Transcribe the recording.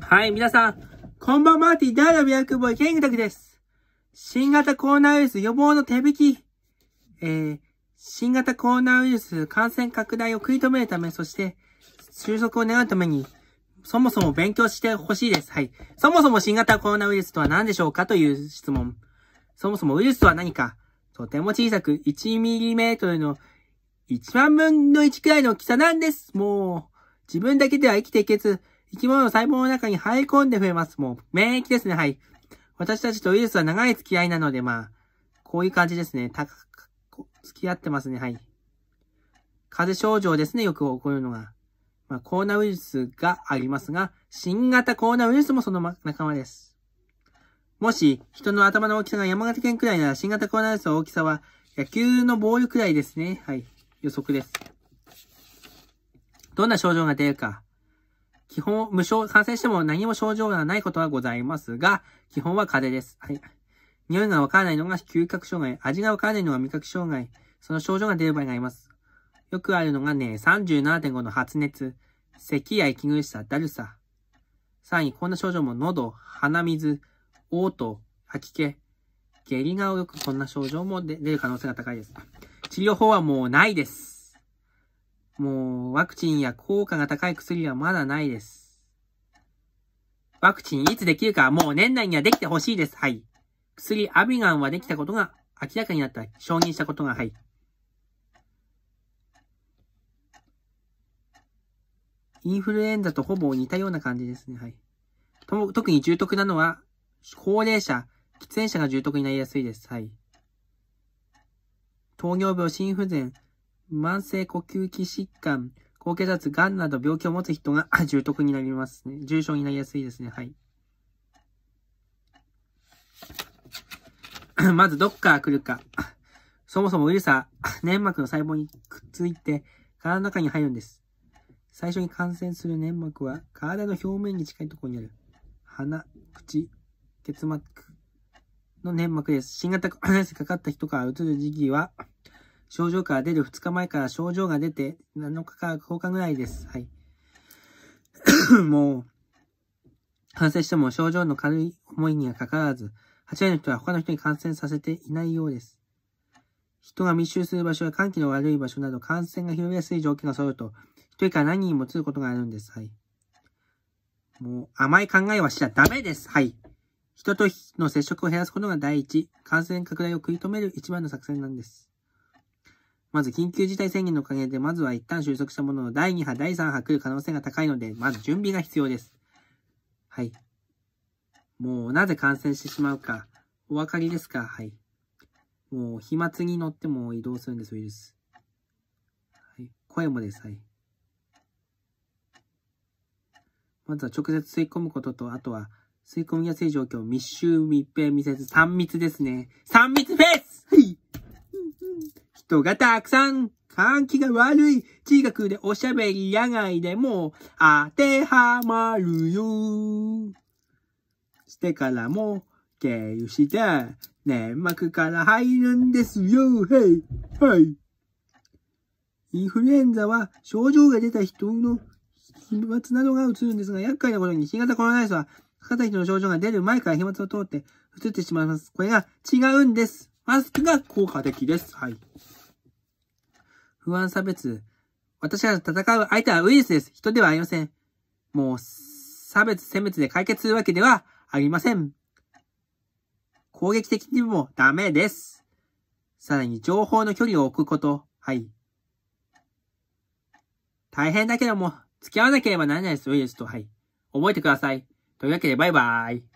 はい、皆さん、こんばんは、ティダーラビアクボイケングタクです。新型コロナウイルス予防の手引き、えー、新型コロナウイルス感染拡大を食い止めるため、そして、収束を願うために、そもそも勉強してほしいです。はい。そもそも新型コロナウイルスとは何でしょうかという質問。そもそもウイルスとは何かとても小さく1トルの1万分の1くらいの大きさなんです。もう、自分だけでは生きていけず、生き物の細胞の中に入り込んで増えます。もう、免疫ですね。はい。私たちとウイルスは長い付き合いなので、まあ、こういう感じですね。たく、付き合ってますね。はい。風邪症状ですね。よく起こるのが。まあ、コロナウイルスがありますが、新型コロナウイルスもその仲間です。もし、人の頭の大きさが山形県くらいなら、新型コロナウイルスの大きさは、野球のボールくらいですね。はい。予測です。どんな症状が出るか。基本、無症、感染しても何も症状がないことはございますが、基本は風邪です。はい。匂いがわからないのが嗅覚障害、味がわからないのが味覚障害、その症状が出る場合があります。よくあるのがね、37.5の発熱、咳や息苦しさ、だるさ。さらに、こんな症状も喉、鼻水、嘔吐、吐き気、下痢がよくこんな症状も出る可能性が高いです。治療法はもうないです。もうワクチンや効果が高い薬はまだないです。ワクチンいつできるかもう年内にはできてほしいです。はい。薬アビガンはできたことが明らかになった。承認したことが、はい。インフルエンザとほぼ似たような感じですね。はい。と特に重篤なのは、高齢者、喫煙者が重篤になりやすいです。はい。糖尿病、心不全、慢性呼吸器疾患、高血圧、癌など病気を持つ人が 重篤になりますね。重症になりやすいですね。はい。まずどっから来るか。そもそもウイルスは 粘膜の細胞にくっついて体の中に入るんです。最初に感染する粘膜は体の表面に近いところにある鼻、口、結膜の粘膜です。新型コロナウイルスにかかった人からうつる時期は症状から出る2日前から症状が出て、7日か10日ぐらいです。はい。もう、感染しても症状の軽い思いにはかかわらず、8割の人は他の人に感染させていないようです。人が密集する場所や換気の悪い場所など感染が広げやすい条件が揃うと、一人から何人もつることがあるんです。はい。もう甘い考えはしちゃダメです。はい。人との接触を減らすことが第一、感染拡大を食い止める一番の作戦なんです。まず緊急事態宣言のおかげで、まずは一旦収束したものの、第2波、第3波来る可能性が高いので、まず準備が必要です。はい。もう、なぜ感染してしまうか、お分かりですかはい。もう、飛沫に乗っても移動するんです、ウイルス。はい。声もです、はい。まずは直接吸い込むことと、あとは、吸い込みやすい状況、密集、密閉、密接、3密ですね。3密フェス人がたくさん換気が悪い地学でおしゃべり野外でも当てはまるよ。してからも経由して粘膜から入るんですよ。はい、はい。インフルエンザは症状が出た人の飛沫などが映るんですが、厄介なことに新型コロナウイルスは、かかった人の症状が出る前から飛沫を通って映ってしまいます。これが違うんです。マスクが効果的です。はい。不安差別。私が戦う相手はウイルスです。人ではありません。もう、差別、殲滅で解決するわけではありません。攻撃的にもダメです。さらに情報の距離を置くこと。はい。大変だけども、付き合わなければならないです、ウイルスと。はい。覚えてください。というわけで、バイバーイ。